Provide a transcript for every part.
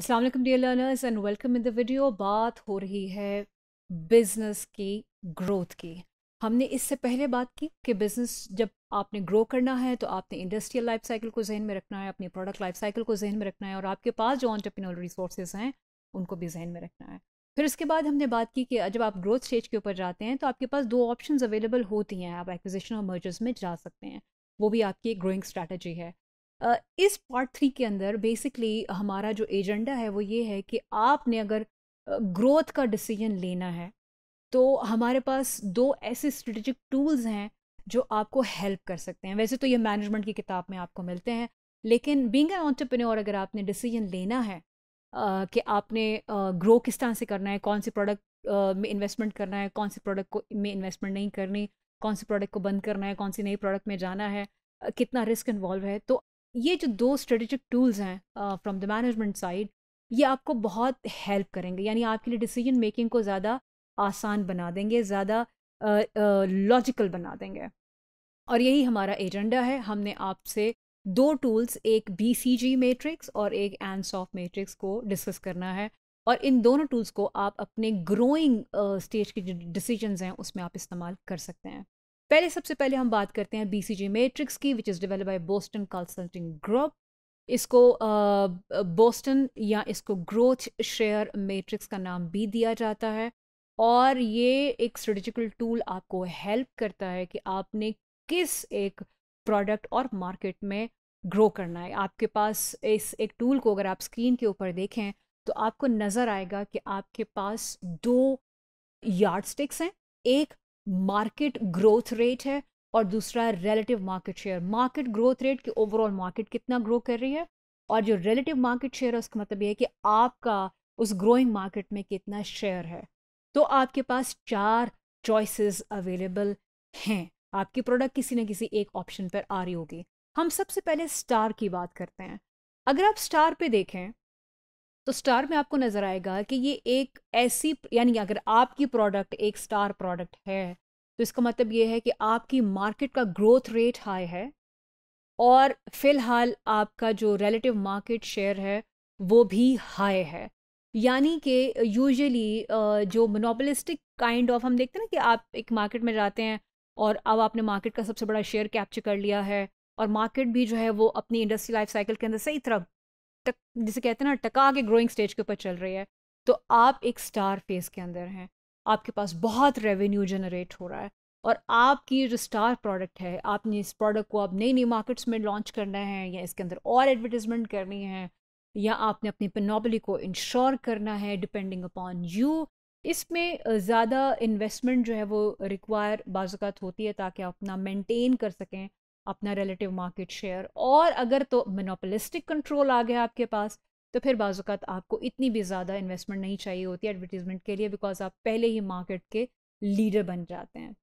Aslam dear learners and welcome in the video बात हो रही है बिज़नेस की ग्रोथ की हमने इससे पहले बात की कि बिज़नेस जब आपने ग्रो करना है तो आपने इंडस्ट्रियल लाइफ साइकिल को जहन में रखना है अपनी प्रोडक्ट लाइफ साइकिल को जहन में रखना है और आपके पास जो ऑन्टरप्रिनल रिसोर्सेज हैं उनको भी जहन में रखना है फिर उसके बाद हमने बात की कि जब आप ग्रोथ स्टेज के ऊपर जाते हैं तो आपके पास दो ऑप्शन अवेलेबल होती हैं आप एक्विजिशन और मर्जर्स में जा सकते हैं वो भी आपकी एक ग्रोइंग स्ट्रैटेजी है इस पार्ट थ्री के अंदर बेसिकली हमारा जो एजेंडा है वो ये है कि आपने अगर ग्रोथ का डिसीजन लेना है तो हमारे पास दो ऐसे स्ट्रेटेजिक टूल्स हैं जो आपको हेल्प कर सकते हैं वैसे तो ये मैनेजमेंट की किताब में आपको मिलते हैं लेकिन बींग एन ऑन्टरप्रेन्योर अगर आपने डिसीजन लेना है कि आपने ग्रो किस तरह से करना है कौन से प्रोडक्ट में इन्वेस्टमेंट करना है कौन से प्रोडक्ट को में इन्वेस्टमेंट नहीं करनी कौन से प्रोडक्ट को बंद करना है कौन सी नई प्रोडक्ट में जाना है कितना रिस्क इन्वॉल्व है तो ये जो दो स्ट्रेटेजिक टूल्स हैं फ्रॉम द मैनेजमेंट साइड ये आपको बहुत हेल्प करेंगे यानी आपके लिए डिसीजन मेकिंग को ज़्यादा आसान बना देंगे ज़्यादा लॉजिकल बना देंगे और यही हमारा एजेंडा है हमने आपसे दो टूल्स एक बी सी जी मेट्रिक्स और एक एनसॉफ मेट्रिक्स को डिस्कस करना है और इन दोनों टूल्स को आप अपने ग्रोइंग स्टेज के जो डिसीजंस हैं उसमें आप इस्तेमाल कर सकते हैं पहले सबसे पहले हम बात करते हैं बी सी जी मेट्रिक्स की which is develop by Boston Consulting Group इसको बोस्टन या इसको ग्रोथ शेयर मेट्रिक्स का नाम भी दिया जाता है और ये एक स्ट्रेटिकल टूल आपको हेल्प करता है कि आपने किस एक प्रोडक्ट और मार्केट में ग्रो करना है आपके पास इस एक टूल को अगर आप स्क्रीन के ऊपर देखें तो आपको नज़र आएगा कि आपके पास दो यार्ड स्टिक्स हैं एक मार्केट ग्रोथ रेट है और दूसरा relative market share market growth rate की ओवरऑल मार्केट कितना ग्रो कर रही है और जो रिलेटिव मार्केट शेयर है उसका मतलब ये है कि आपका उस ग्रोइंग मार्केट में कितना शेयर है तो आपके पास चार चॉइसेस अवेलेबल हैं आपकी प्रोडक्ट किसी न किसी एक ऑप्शन पर आ रही होगी हम सबसे पहले स्टार की बात करते हैं अगर आप स्टार पे देखें तो स्टार में आपको नज़र आएगा कि ये एक ऐसी यानी अगर आपकी प्रोडक्ट एक स्टार प्रोडक्ट है तो इसका मतलब ये है कि आपकी मार्केट का ग्रोथ रेट हाई है और फिलहाल आपका जो रिलेटिव मार्केट शेयर है वो भी हाई है यानी कि यूजुअली जो मोनोपलिस्टिक काइंड ऑफ हम देखते हैं ना कि आप एक मार्केट में जाते हैं और अब आपने मार्केट का सबसे बड़ा शेयर कैप्चर कर लिया है और मार्केट भी जो है वो अपनी इंडस्ट्री लाइफ साइकिल के अंदर सही तरह टक जिसे कहते हैं ना टका के ग्रोइंग स्टेज के ऊपर चल रही है तो आप एक स्टार फेस के अंदर हैं आपके पास बहुत रेवेन्यू जनरेट हो रहा है और आपकी जो स्टार प्रोडक्ट है आपने इस प्रोडक्ट को आप नई नई मार्केट्स में लॉन्च करना है या इसके अंदर और एडवर्टीजमेंट करनी है या आपने अपनी पनोबली को इंश्योर करना है डिपेंडिंग अपॉन यू इसमें ज़्यादा इन्वेस्टमेंट जो है वो रिक्वायर बाजुकात होती है ताकि आप अपना मेंटेन कर सकें अपना रिलेटिव मार्केट शेयर और अगर तो मोनोपोलिस्टिक कंट्रोल आ गया आपके पास तो फिर बाज़ात आपको इतनी भी ज़्यादा इन्वेस्टमेंट नहीं चाहिए होती एडवर्टीज़मेंट के लिए बिकॉज आप पहले ही मार्केट के लीडर बन जाते हैं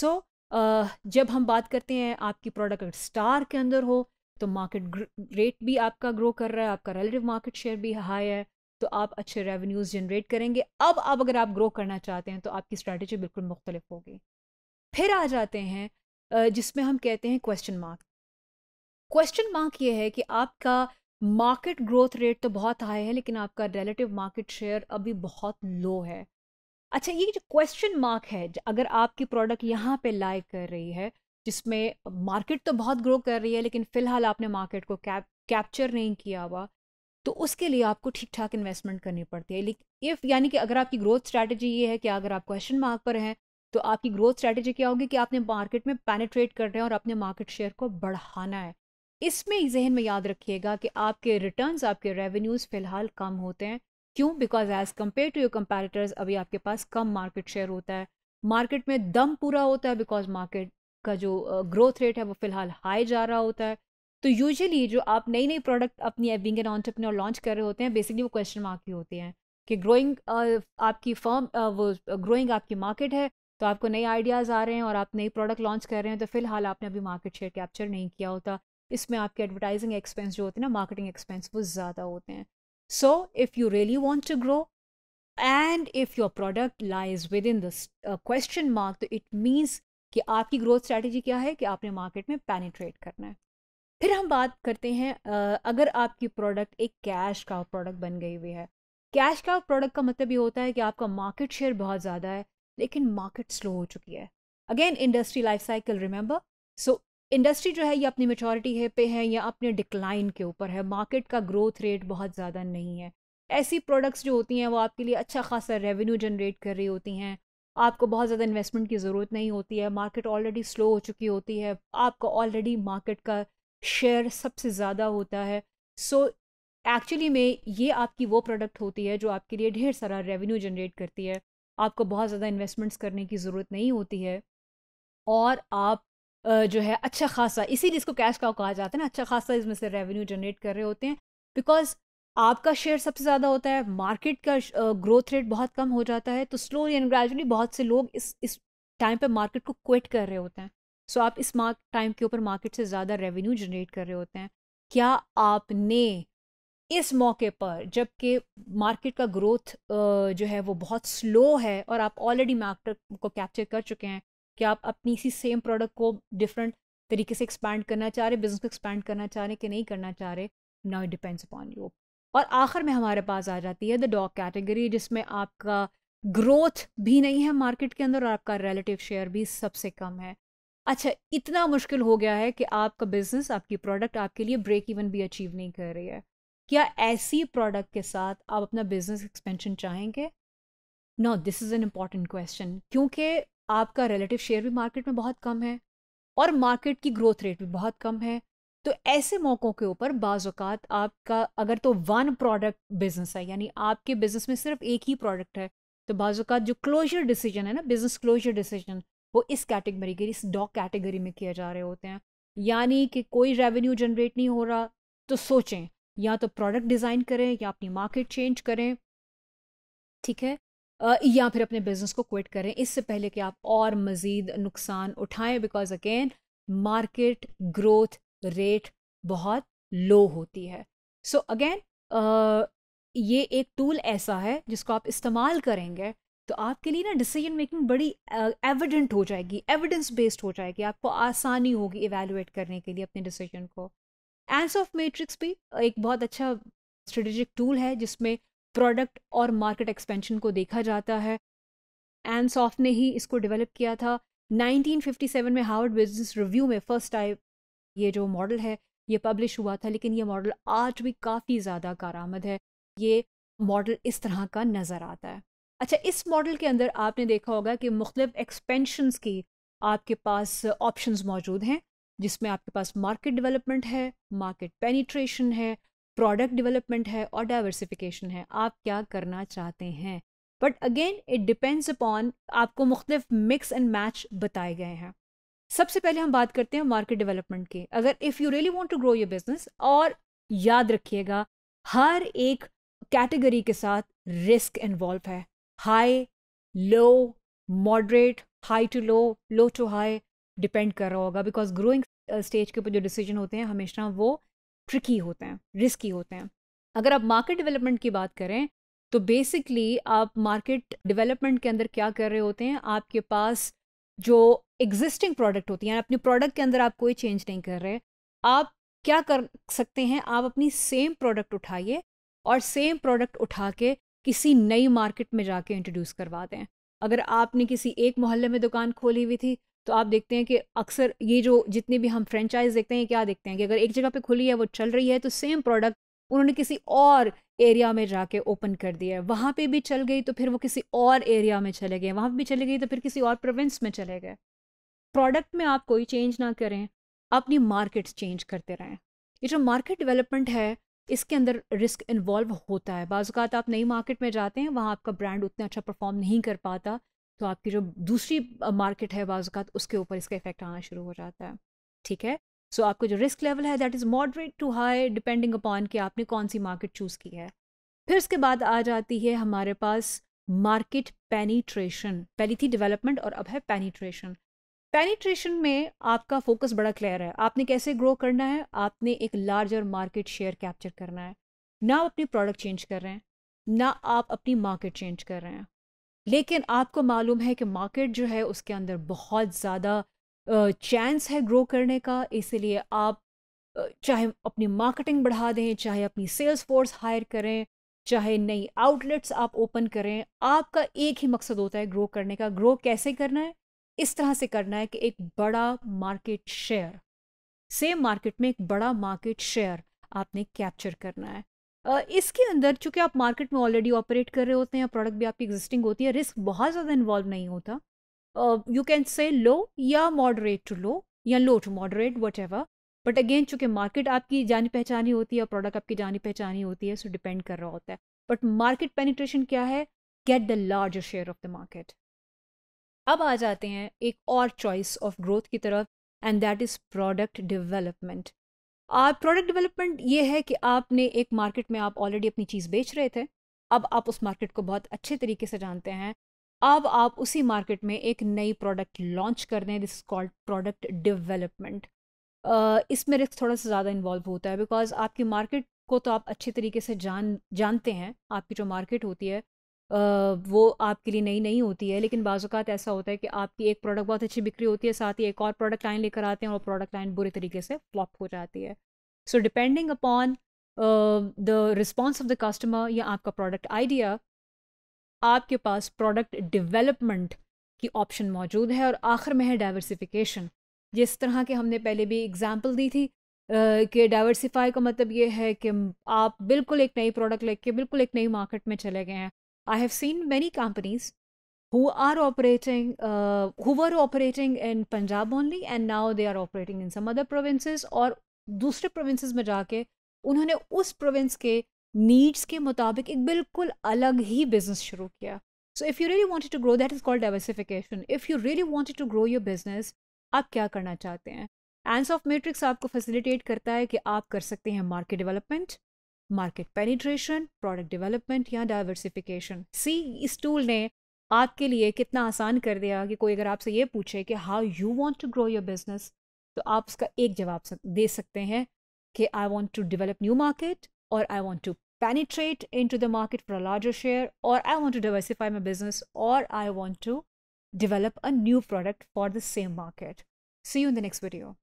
सो so, Uh, जब हम बात करते हैं आपकी प्रोडक्ट स्टार के अंदर हो तो मार्केट रेट भी आपका ग्रो कर रहा है आपका रिलेटिव मार्केट शेयर भी हाई है तो आप अच्छे रेवेन्यूज जनरेट करेंगे अब अब अगर आप ग्रो करना चाहते हैं तो आपकी स्ट्रैटेजी बिल्कुल मुख्तलिफ होगी फिर आ जाते हैं जिसमें हम कहते हैं क्वेश्चन मार्क क्वेश्चन मार्क ये है कि आपका मार्केट ग्रोथ रेट तो बहुत हाई है लेकिन आपका रिलेटिव मार्केट शेयर अभी बहुत लो है अच्छा ये जो क्वेश्चन मार्क है अगर आपकी प्रोडक्ट यहाँ पे लाइ कर रही है जिसमें मार्केट तो बहुत ग्रो कर रही है लेकिन फ़िलहाल आपने मार्केट को कैप कैप्चर नहीं किया हुआ तो उसके लिए आपको ठीक ठाक इन्वेस्टमेंट करनी पड़ती है लेकिन इफ़ यानी कि अगर आपकी ग्रोथ स्ट्रैटेजी ये है कि अगर आप क्वेश्चन मार्क पर हैं तो आपकी ग्रोथ स्ट्रैटेजी क्या होगी कि आपने मार्केट में पैनिट्रेट रहे हैं और अपने मार्केट शेयर को बढ़ाना है इसमें जहन में याद रखिएगा कि आपके रिटर्न आपके रेवेन्यूज़ फ़िलहाल कम होते हैं क्यों because as compare to your comparators अभी आपके पास कम मार्केट शेयर होता है मार्केट में दम पूरा होता है बिकॉज मार्केट का जो ग्रोथ रेट है वो फिलहाल हाई जा रहा होता है तो यूजुअली जो आप नई नई प्रोडक्ट अपनी बिंग एन ऑन्टरप्रनोर लॉन्च कर रहे होते हैं बेसिकली वो क्वेश्चन मार्क ही होते हैं कि ग्रोइंग आपकी फर्म वो ग्रोइंग आपकी मार्केट है तो आपको नए आइडियाज़ आ रहे हैं और आप नई प्रोडक्ट लॉन्च कर रहे हैं तो फिलहाल आपने अभी मार्केट शेयर कैप्चर नहीं किया होता इसमें आपके एडवर्टाइजिंग एक्सपेंस जो होते हैं ना मार्केटिंग एक्सपेंस वो ज़्यादा होते हैं so if you really want to grow and if your product lies within this question mark तो इट मीन्स कि आपकी ग्रोथ स्ट्रैटेजी क्या है कि आपने मार्केट में पैनिट्रेट करना है फिर हम बात करते हैं अगर आपकी प्रोडक्ट एक कैश का प्रोडक्ट बन गई हुई है कैश का प्रोडक्ट का मतलब ये होता है कि आपका मार्केट शेयर बहुत ज़्यादा है लेकिन मार्केट स्लो हो चुकी है again industry life cycle remember so industry जो है ये अपनी मेचोरिटी है पे है या अपने डिक्लाइन के ऊपर है मार्केट का ग्रोथ रेट बहुत ज़्यादा नहीं है ऐसी प्रोडक्ट्स जो होती हैं वो आपके लिए अच्छा खासा रेवेन्यू जनरेट कर रही होती हैं आपको बहुत ज़्यादा इन्वेस्टमेंट की ज़रूरत नहीं होती है मार्केट ऑलरेडी स्लो हो चुकी होती है आपका ऑलरेडी मार्केट का शेयर सबसे ज़्यादा होता है सो so, एक्चुअली में ये आपकी वो प्रोडक्ट होती है जो आपके लिए ढेर सारा रेवेन्यू जनरेट करती है आपको बहुत ज़्यादा इन्वेस्टमेंट्स करने की ज़रूरत नहीं होती है और आप जो है अच्छा खासा इसी जिसको कैश का कहा जाता है ना अच्छा खासा इसमें से रेवेन्यू जनरेट कर रहे होते हैं बिकॉज आपका शेयर सबसे ज़्यादा होता है मार्केट का ग्रोथ रेट बहुत कम हो जाता है तो स्लोली एंड ग्रेजुअली बहुत से लोग इस इस टाइम पे मार्केट को क्विट कर रहे होते हैं सो so आप इस टाइम के ऊपर मार्केट से ज़्यादा रेवेन्यू जनरेट कर रहे होते हैं क्या आपने इस मौके पर जबकि मार्केट का ग्रोथ जो है वो बहुत स्लो है और आप ऑलरेडी मार्केट को कैप्चर कर चुके हैं कि आप अपनी इसी सेम प्रोडक्ट को डिफरेंट तरीके से एक्सपैंड करना चाह रहे बिजनेस को एक्सपैंड करना चाह रहे कि नहीं करना चाह रहे नाउ डिपेंड्स अपॉन यू और आखिर में हमारे पास आ जाती है द डॉग कैटेगरी जिसमें आपका ग्रोथ भी नहीं है मार्केट के अंदर और आपका रिलेटिव शेयर भी सबसे कम है अच्छा इतना मुश्किल हो गया है कि आपका बिजनेस आपकी प्रोडक्ट आपके लिए ब्रेक इवन भी अचीव नहीं कर रही है क्या ऐसी प्रोडक्ट के साथ आप अपना बिजनेस एक्सपेंशन चाहेंगे no this is an important question क्योंकि आपका रिलेटिव शेयर भी मार्केट में बहुत कम है और मार्केट की ग्रोथ रेट भी बहुत कम है तो ऐसे मौक़ों के ऊपर बाज़ात आपका अगर तो वन प्रोडक्ट बिजनेस है यानी आपके बिजनेस में सिर्फ एक ही प्रोडक्ट है तो बाज़ात जो क्लोजर डिसीजन है ना बिजनेस क्लोजर डिसीजन वो इस कैटेगरी के इस डॉग कैटेगरी में किए जा रहे होते हैं यानी कि कोई रेवेन्यू जनरेट नहीं हो रहा तो सोचें या तो प्रोडक्ट डिज़ाइन करें या अपनी मार्केट चेंज करें ठीक है या फिर अपने बिज़नेस को क्विट करें इससे पहले कि आप और मज़ीद नुकसान उठाएं because again market growth rate बहुत लो होती है सो so अगेन ये एक टूल ऐसा है जिसको आप इस्तेमाल करेंगे तो आपके लिए ना डिसीजन मेकिंग बड़ी एविडेंट हो जाएगी एविडेंस बेस्ड हो जाएगी आपको आसानी होगी इवेलुएट करने के लिए अपने डिसीजन को एंस ऑफ मेट्रिक्स भी एक बहुत अच्छा स्ट्रेटेजिक टूल है जिसमें प्रोडक्ट और मार्केट एक्सपेंशन को देखा जाता है एंस ऑफ ने ही इसको डेवलप किया था 1957 में हार्वर्ड बिजनेस रिव्यू में फर्स्ट टाइम ये जो मॉडल है ये पब्लिश हुआ था लेकिन ये मॉडल आज भी काफ़ी ज़्यादा कारामद है ये मॉडल इस तरह का नज़र आता है अच्छा इस मॉडल के अंदर आपने देखा होगा कि मुख्तफ एक्सपेंशनस की आपके पास ऑप्शंस मौजूद हैं जिसमें आपके पास मार्केट डेवलपमेंट है मार्केट पेनिट्रेशन है प्रोडक्ट डेवलपमेंट है और डाइवर्सिफिकेशन है आप क्या करना चाहते हैं but again it depends upon आपको मुख्तलिफ मिक्स एंड मैच बताए गए हैं सबसे पहले हम बात करते हैं मार्केट डेवलपमेंट की अगर if you really want to grow your business और याद रखिएगा हर एक कैटेगरी के साथ रिस्क इन्वॉल्व है high low moderate high to low low to high depend कर रहा होगा बिकॉज ग्रोइंग स्टेज के ऊपर जो डिसीजन होते हैं हमेशा वो ट्रिकी होते हैं रिस्की होते हैं अगर आप मार्केट डेवलपमेंट की बात करें तो बेसिकली आप मार्केट डेवलपमेंट के अंदर क्या कर रहे होते हैं आपके पास जो एग्जिस्टिंग प्रोडक्ट होती है अपने प्रोडक्ट के अंदर आप कोई चेंज नहीं कर रहे आप क्या कर सकते हैं आप अपनी सेम प्रोडक्ट उठाइए और सेम प्रोडक्ट उठा के किसी नई मार्केट में जाके इंट्रोड्यूस करवा दें अगर आपने किसी एक मोहल्ले में दुकान खोली हुई थी तो आप देखते हैं कि अक्सर ये जो जितने भी हम फ्रेंचाइज देखते हैं क्या देखते हैं कि अगर एक जगह पे खुली है वो चल रही है तो सेम प्रोडक्ट उन्होंने किसी और एरिया में जाके ओपन कर दिया है वहाँ पे भी चल गई तो फिर वो किसी और एरिया में चले गए वहाँ भी चले गई तो फिर किसी और प्रोविंस में चले गए प्रोडक्ट में आप कोई चेंज ना करें अपनी मार्केट चेंज करते रहें ये जो मार्केट डेवलपमेंट है इसके अंदर रिस्क इन्वॉल्व होता है बाज़ात आप नई मार्केट में जाते हैं वहाँ आपका ब्रांड उतना अच्छा परफॉर्म नहीं कर पाता तो आपकी जो दूसरी मार्केट है बाज़ात उसके ऊपर इसका इफेक्ट आना शुरू हो जाता है ठीक है सो so, आपका जो रिस्क लेवल है that is moderate to high depending upon कि आपने कौन सी मार्केट चूज़ की है फिर उसके बाद आ जाती है हमारे पास मार्केट पेनीट्रेशन पहली थी डेवलपमेंट और अब है पेनीट्रेशन पेनीट्रेशन में आपका फोकस बड़ा क्लियर है आपने कैसे ग्रो करना है आपने एक लार्जर मार्केट शेयर कैप्चर करना है ना आप अपनी प्रोडक्ट चेंज कर रहे हैं ना आप अपनी मार्केट चेंज कर रहे हैं लेकिन आपको मालूम है कि मार्केट जो है उसके अंदर बहुत ज़्यादा चांस है ग्रो करने का इसीलिए आप चाहे अपनी मार्केटिंग बढ़ा दें चाहे अपनी सेल्स फोर्स हायर करें चाहे नई आउटलेट्स आप ओपन करें आपका एक ही मकसद होता है ग्रो करने का ग्रो कैसे करना है इस तरह से करना है कि एक बड़ा मार्केट शेयर सेम मार्केट में एक बड़ा मार्केट शेयर आपने कैप्चर करना है इसके अंदर चूंकि आप मार्केट में ऑलरेडी ऑपरेट कर रहे होते हैं प्रोडक्ट भी आपकी एग्जिस्टिंग होती है रिस्क बहुत ज़्यादा इन्वॉल्व नहीं होता यू कैन से लो या मॉडरेट टू लो या low to moderate whatever but again चूंकि मार्केट आपकी जानी पहचानी होती है प्रोडक्ट आपकी जानी पहचानी होती है सो डिपेंड कर रहा होता है बट मार्केट पेनिट्रेशन क्या है get the large share of the market अब आ जाते हैं एक और चॉइस ऑफ ग्रोथ की तरफ and that is product development आप प्रोडक्ट डेवलपमेंट ये है कि आपने एक मार्केट में आप ऑलरेडी अपनी चीज़ बेच रहे थे अब आप उस मार्केट को बहुत अच्छे तरीके से जानते हैं अब आप उसी मार्केट में एक नई प्रोडक्ट लॉन्च कर रहे हैं दिस कॉल्ड प्रोडक्ट डिवेलपमेंट इसमें रिस्क थोड़ा सा ज़्यादा इन्वॉल्व होता है बिकॉज आपकी मार्केट को तो आप अच्छे तरीके से जान जानते हैं आपकी जो मार्केट होती है वो आपके लिए नई नहीं होती है लेकिन बाज़ात ऐसा होता है कि आपकी एक प्रोडक्ट बहुत अच्छी बिक्री होती है साथ ही एक और प्रोडक्ट लाइन लेकर आते हैं और प्रोडक्ट लाइन बुरे तरीके से फ्लॉप हो जाती है so depending upon the response of the customer या आपका प्रोडक्ट आइडिया आपके पास प्रोडक्ट डिवेलपमेंट की ऑप्शन मौजूद है और आखिर में है डाइवर्सिफिकेशन जिस तरह के हमने पहले भी एग्जाम्पल दी थी कि डाइवर्सिफाई का मतलब ये है कि आप बिल्कुल एक नई प्रोडक्ट लेके बिल्कुल एक नई मार्केट में चले गए हैं I have seen many companies who are operating, uh, who were operating in Punjab only, and now they are operating in some other provinces or दूसरे provinces में जाके उन्होंने उस province के needs के मुताबिक एक बिल्कुल अलग ही business शुरू किया. So if you really wanted to grow, that is called diversification. If you really wanted to grow your business, आप क्या करना चाहते हैं? एंस ऑफ मैट्रिक्स आपको facilitate करता है कि आप कर सकते हैं market development. Market penetration product development या डाइवर्सिफिकेशन सी इस टूल ने आपके लिए कितना आसान कर दिया कि कोई अगर आपसे ये पूछे कि how you want to grow your business तो आप उसका एक जवाब दे सकते हैं कि I want to develop new market और I want to penetrate into the market for a larger share और I want to diversify my business और I want to develop a new product for the same market see you in the next video